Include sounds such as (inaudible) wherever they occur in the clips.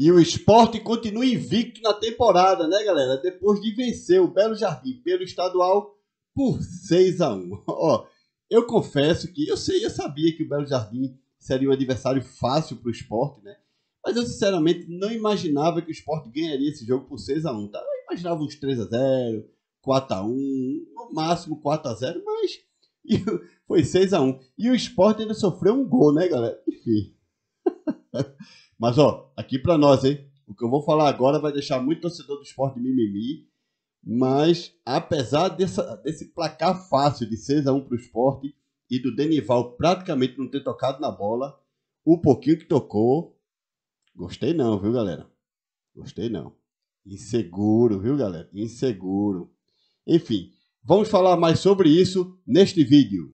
E o esporte continua invicto na temporada, né, galera? Depois de vencer o Belo Jardim pelo estadual por 6 a 1 (laughs) Ó, eu confesso que eu sei, eu sabia que o Belo Jardim seria um adversário fácil para o esporte, né? Mas eu sinceramente não imaginava que o esporte ganharia esse jogo por 6 a 1 tá? Eu imaginava uns 3 a 0 4 a 1 no máximo 4 a 0 mas (laughs) foi 6 a 1 E o esporte ainda sofreu um gol, né, galera? Enfim. (laughs) Mas, ó, aqui para nós, hein? O que eu vou falar agora vai deixar muito torcedor do esporte mimimi. Mas, apesar dessa, desse placar fácil de 6 a 1 para o esporte e do Denival praticamente não ter tocado na bola, o pouquinho que tocou, gostei não, viu, galera? Gostei não. Inseguro, viu, galera? Inseguro. Enfim, vamos falar mais sobre isso neste vídeo.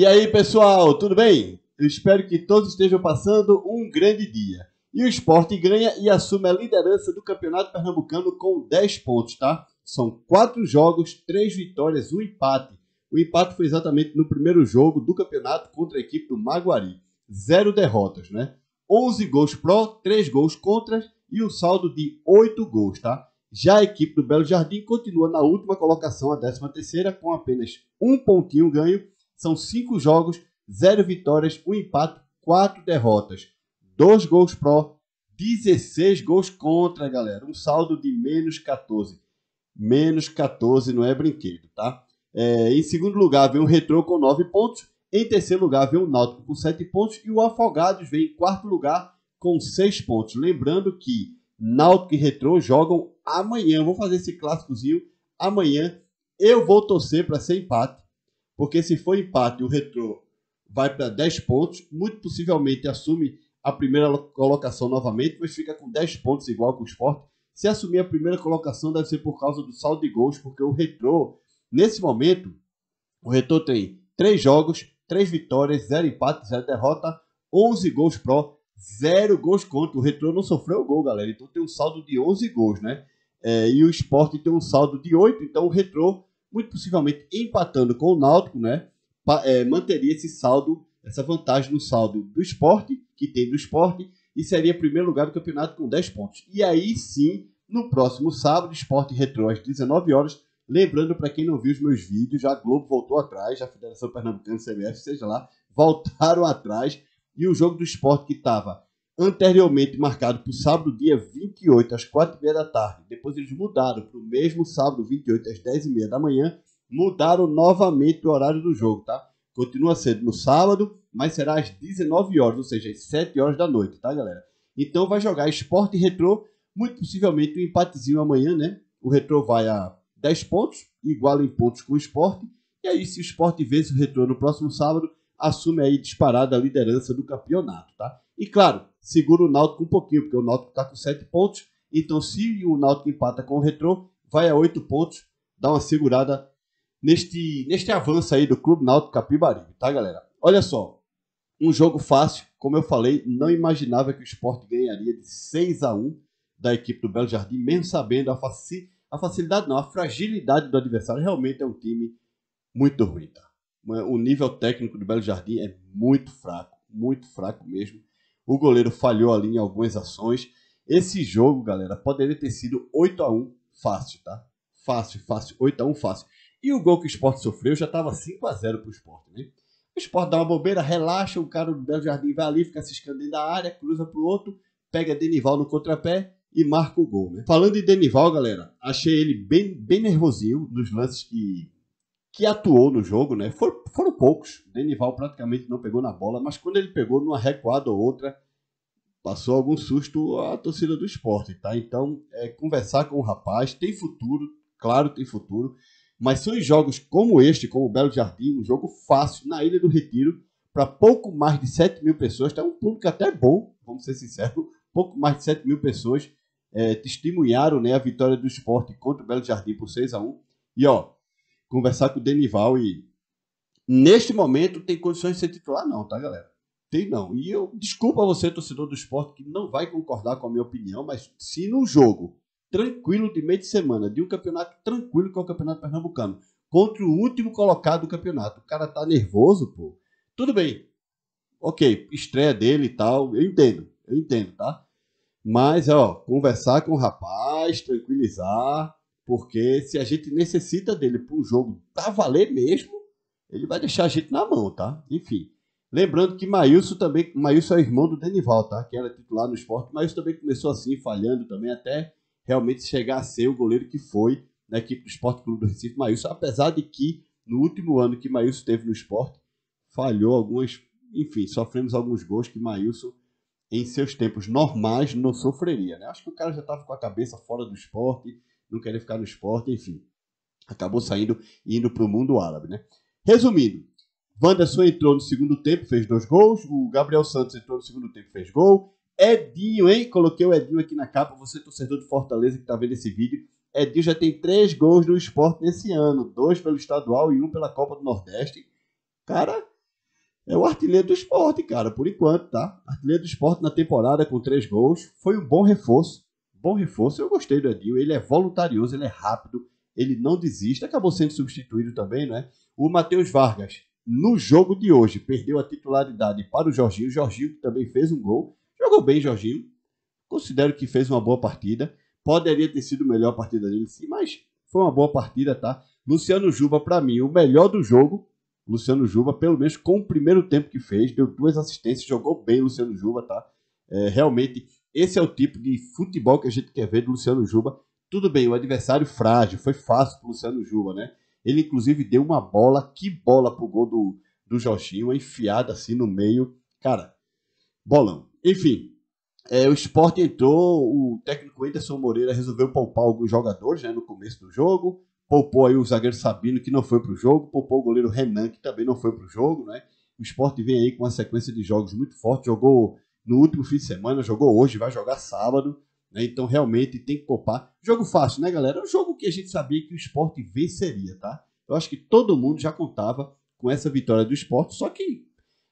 E aí, pessoal, tudo bem? Eu espero que todos estejam passando um grande dia. E o esporte ganha e assume a liderança do Campeonato Pernambucano com 10 pontos, tá? São 4 jogos, 3 vitórias, um empate. O empate foi exatamente no primeiro jogo do campeonato contra a equipe do Maguari. Zero derrotas, né? 11 gols pró, 3 gols contra e um saldo de 8 gols, tá? Já a equipe do Belo Jardim continua na última colocação, a 13 terceira, com apenas um pontinho ganho são cinco jogos, zero vitórias, um empate, quatro derrotas. Dois gols pró, 16 gols contra, galera. Um saldo de menos 14. Menos 14 não é brinquedo, tá? É, em segundo lugar vem o Retro com 9 pontos. Em terceiro lugar vem o Náutico com 7 pontos. E o Afogados vem em quarto lugar com 6 pontos. Lembrando que Náutico e Retro jogam amanhã. vou fazer esse clássicozinho amanhã. Eu vou torcer para ser empate. Porque se for empate, o Retrô vai para 10 pontos, muito possivelmente assume a primeira colocação novamente, mas fica com 10 pontos igual com o Sport. Se assumir a primeira colocação, deve ser por causa do saldo de gols, porque o Retrô, nesse momento, o Retrô tem 3 jogos, 3 vitórias, 0 empate, 0 derrota, 11 gols pró, 0 gols contra. O Retrô não sofreu gol, galera, então tem um saldo de 11 gols, né? É, e o Sport tem um saldo de 8, então o Retrô muito possivelmente empatando com o Náutico, né? Pa, é, manteria esse saldo, essa vantagem no saldo do esporte, que tem do esporte, e seria primeiro lugar do campeonato com 10 pontos. E aí sim, no próximo sábado, esporte retrô às 19 horas. Lembrando, para quem não viu os meus vídeos, já a Globo voltou atrás, já a Federação Pernambucana, CBF, seja lá, voltaram atrás. E o jogo do esporte que estava anteriormente marcado para o sábado, dia 28, às 4h30 da tarde. Depois eles mudaram para o mesmo sábado, 28, às 10h30 da manhã. Mudaram novamente o horário do jogo, tá? Continua sendo no sábado, mas será às 19 horas, ou seja, às 7 horas da noite, tá, galera? Então vai jogar esporte e retrô, muito possivelmente um empatezinho amanhã, né? O retrô vai a 10 pontos, igual em pontos com o esporte. E aí, se o esporte vence o retrô no próximo sábado, assume aí disparada a liderança do campeonato, tá? E claro, segura o Náutico um pouquinho, porque o Náutico está com 7 pontos. Então, se o Náutico empata com o Retrô, vai a 8 pontos, dá uma segurada neste, neste avanço aí do Clube Náutico Capibaribe, tá, galera? Olha só, um jogo fácil, como eu falei, não imaginava que o esporte ganharia de 6 a 1 da equipe do Belo Jardim, mesmo sabendo a, faci a facilidade, não, a fragilidade do adversário. Realmente é um time muito ruim, tá? O nível técnico do Belo Jardim é muito fraco, muito fraco mesmo. O goleiro falhou ali em algumas ações. Esse jogo, galera, poderia ter sido 8 a 1 fácil, tá? Fácil, fácil, 8 a 1 fácil. E o gol que o Sport sofreu já estava 5 a 0 o Sport, né? O Sport dá uma bobeira, relaxa, o cara do Belo Jardim vai ali, fica se escondendo da área, cruza para o outro, pega Denival no contrapé e marca o gol, né? Falando em Denival, galera, achei ele bem, bem nervosinho nos lances que que atuou no jogo, né? Foram, foram poucos. Denival praticamente não pegou na bola, mas quando ele pegou numa recuada ou outra, passou algum susto à torcida do esporte, tá? Então, é, conversar com o rapaz, tem futuro, claro, tem futuro, mas são em jogos como este, como o Belo Jardim, um jogo fácil na Ilha do Retiro, para pouco mais de 7 mil pessoas, tá um público até bom, vamos ser sinceros, pouco mais de 7 mil pessoas é, testemunharam né, a vitória do esporte contra o Belo Jardim por 6 a 1 E ó, conversar com o Denival e neste momento tem condições de ser titular, não, tá, galera? Tem não. E eu desculpa você, torcedor do esporte, que não vai concordar com a minha opinião, mas se num jogo tranquilo de meio de semana, de um campeonato tranquilo que é o Campeonato Pernambucano, contra o último colocado do campeonato, o cara tá nervoso, pô. Tudo bem. Ok, estreia dele e tal, eu entendo, eu entendo, tá? Mas, ó, conversar com o rapaz, tranquilizar, porque se a gente necessita dele para um jogo para valer mesmo, ele vai deixar a gente na mão, tá? Enfim. Lembrando que Mailson também, Mailson é irmão do Denival, tá? Que era titular no esporte. Maílson também começou assim, falhando também, até realmente chegar a ser o goleiro que foi na equipe do Esporte Clube do Recife. Mailson, apesar de que no último ano que Mailson teve no esporte, falhou algumas, enfim, sofremos alguns gols que Mailson, em seus tempos normais, não sofreria, né? Acho que o cara já estava com a cabeça fora do esporte, não queria ficar no esporte, enfim. Acabou saindo e indo para o mundo árabe, né? Resumindo, Wanderson entrou no segundo tempo, fez dois gols. O Gabriel Santos entrou no segundo tempo, fez gol. Edinho, hein? Coloquei o Edinho aqui na capa. Você, torcedor de Fortaleza, que está vendo esse vídeo. Edinho já tem três gols no esporte nesse ano: dois pelo estadual e um pela Copa do Nordeste. Cara, é o artilheiro do esporte, cara, por enquanto, tá? Artilheiro do esporte na temporada com três gols. Foi um bom reforço bom reforço. Eu gostei do Edil, ele é voluntarioso, ele é rápido, ele não desiste. Acabou sendo substituído também, né? O Matheus Vargas, no jogo de hoje, perdeu a titularidade para o Jorginho. O Jorginho que também fez um gol. Jogou bem, Jorginho. Considero que fez uma boa partida. Poderia ter sido melhor a partida dele, sim, mas foi uma boa partida, tá? Luciano Juba, para mim, o melhor do jogo. Luciano Juba, pelo menos com o primeiro tempo que fez, deu duas assistências, jogou bem Luciano Juba, tá? É, realmente esse é o tipo de futebol que a gente quer ver do Luciano Juba. Tudo bem, o adversário frágil, foi fácil pro Luciano Juba, né? Ele inclusive deu uma bola, que bola pro gol do, do Jorginho, enfiada assim no meio. Cara, bolão. Enfim, é, o esporte entrou, o técnico Anderson Moreira resolveu poupar alguns jogadores né, no começo do jogo. Poupou aí o zagueiro Sabino, que não foi pro jogo. Poupou o goleiro Renan, que também não foi pro jogo, né? O esporte vem aí com uma sequência de jogos muito forte. Jogou no último fim de semana, jogou hoje, vai jogar sábado. Né? Então, realmente tem que poupar. Jogo fácil, né, galera? É um jogo que a gente sabia que o esporte venceria, tá? Eu acho que todo mundo já contava com essa vitória do esporte, só que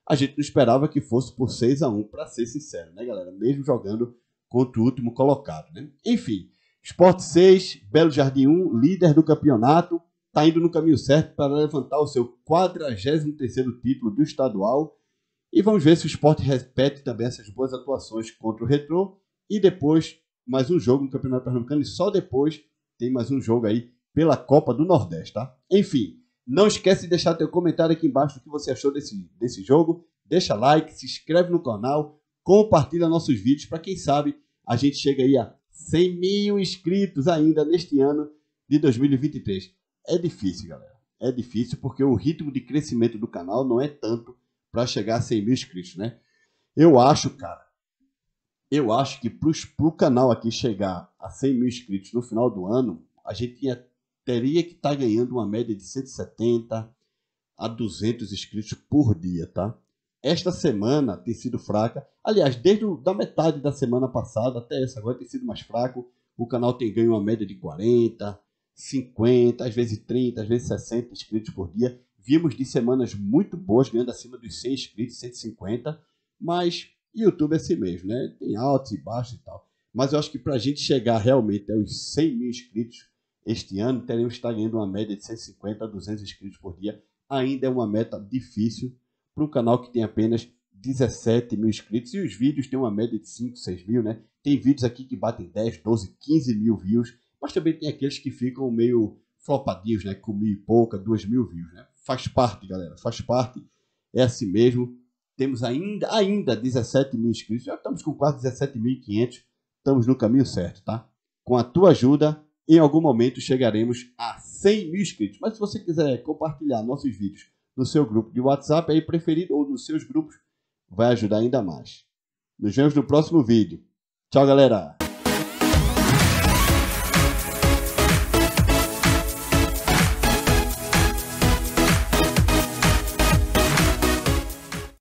a gente não esperava que fosse por 6 a 1 para ser sincero, né, galera? Mesmo jogando contra o último colocado, né? Enfim, Esporte 6, Belo Jardim 1, líder do campeonato, está indo no caminho certo para levantar o seu 43º título do estadual e vamos ver se o esporte repete também essas boas atuações contra o Retro. E depois, mais um jogo no Campeonato Pernambucano. E só depois tem mais um jogo aí pela Copa do Nordeste, tá? Enfim, não esquece de deixar teu comentário aqui embaixo do que você achou desse, desse jogo. Deixa like, se inscreve no canal, compartilha nossos vídeos para quem sabe a gente chega aí a 100 mil inscritos ainda neste ano de 2023. É difícil, galera. É difícil porque o ritmo de crescimento do canal não é tanto para chegar a 100 mil inscritos, né? Eu acho, cara, eu acho que para o canal aqui chegar a 100 mil inscritos no final do ano, a gente ia, teria que estar tá ganhando uma média de 170 a 200 inscritos por dia, tá? Esta semana tem sido fraca. Aliás, desde o, da metade da semana passada até essa agora tem sido mais fraco. O canal tem ganho uma média de 40, 50, às vezes 30, às vezes 60 inscritos por dia. Vimos de semanas muito boas, ganhando acima dos 100 inscritos, 150, mas YouTube é assim mesmo, né? Tem altos e baixos e tal. Mas eu acho que para a gente chegar realmente aos 100 mil inscritos este ano, teremos que estar ganhando uma média de 150 a 200 inscritos por dia. Ainda é uma meta difícil para um canal que tem apenas 17 mil inscritos e os vídeos têm uma média de 5, 6 mil, né? Tem vídeos aqui que batem 10, 12, 15 mil views, mas também tem aqueles que ficam meio flopadinhos, né? Com mil e pouca, 2 mil views, né? Faz parte, galera. Faz parte. É assim mesmo. Temos ainda, ainda 17 mil inscritos. Já estamos com quase 17.500. Estamos no caminho certo, tá? Com a tua ajuda, em algum momento chegaremos a 100 mil inscritos. Mas se você quiser compartilhar nossos vídeos no seu grupo de WhatsApp aí preferido ou nos seus grupos, vai ajudar ainda mais. Nos vemos no próximo vídeo. Tchau, galera!